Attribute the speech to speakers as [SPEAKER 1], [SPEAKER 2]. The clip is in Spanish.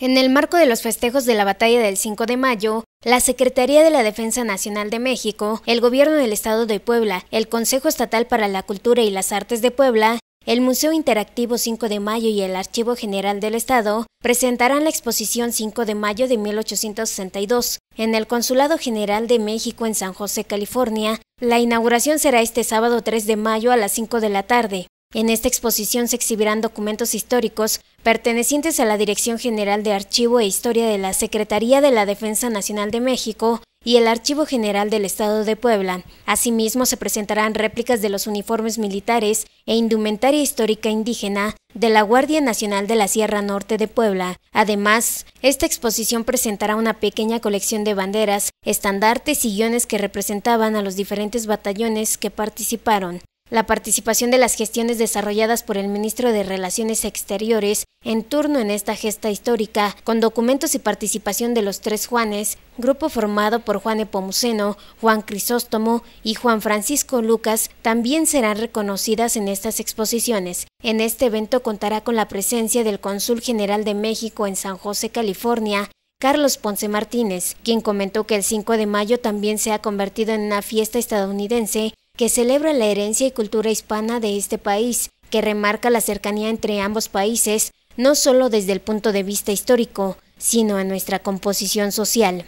[SPEAKER 1] En el marco de los festejos de la batalla del 5 de mayo, la Secretaría de la Defensa Nacional de México, el Gobierno del Estado de Puebla, el Consejo Estatal para la Cultura y las Artes de Puebla, el Museo Interactivo 5 de Mayo y el Archivo General del Estado presentarán la exposición 5 de Mayo de 1862 en el Consulado General de México en San José, California. La inauguración será este sábado 3 de mayo a las 5 de la tarde. En esta exposición se exhibirán documentos históricos pertenecientes a la Dirección General de Archivo e Historia de la Secretaría de la Defensa Nacional de México y el Archivo General del Estado de Puebla. Asimismo, se presentarán réplicas de los uniformes militares e indumentaria histórica indígena de la Guardia Nacional de la Sierra Norte de Puebla. Además, esta exposición presentará una pequeña colección de banderas, estandartes y guiones que representaban a los diferentes batallones que participaron. La participación de las gestiones desarrolladas por el ministro de Relaciones Exteriores en turno en esta gesta histórica, con documentos y participación de los tres Juanes, grupo formado por Juan Epomuceno, Juan Crisóstomo y Juan Francisco Lucas, también serán reconocidas en estas exposiciones. En este evento contará con la presencia del Cónsul General de México en San José, California, Carlos Ponce Martínez, quien comentó que el 5 de mayo también se ha convertido en una fiesta estadounidense que celebra la herencia y cultura hispana de este país, que remarca la cercanía entre ambos países, no solo desde el punto de vista histórico, sino a nuestra composición social.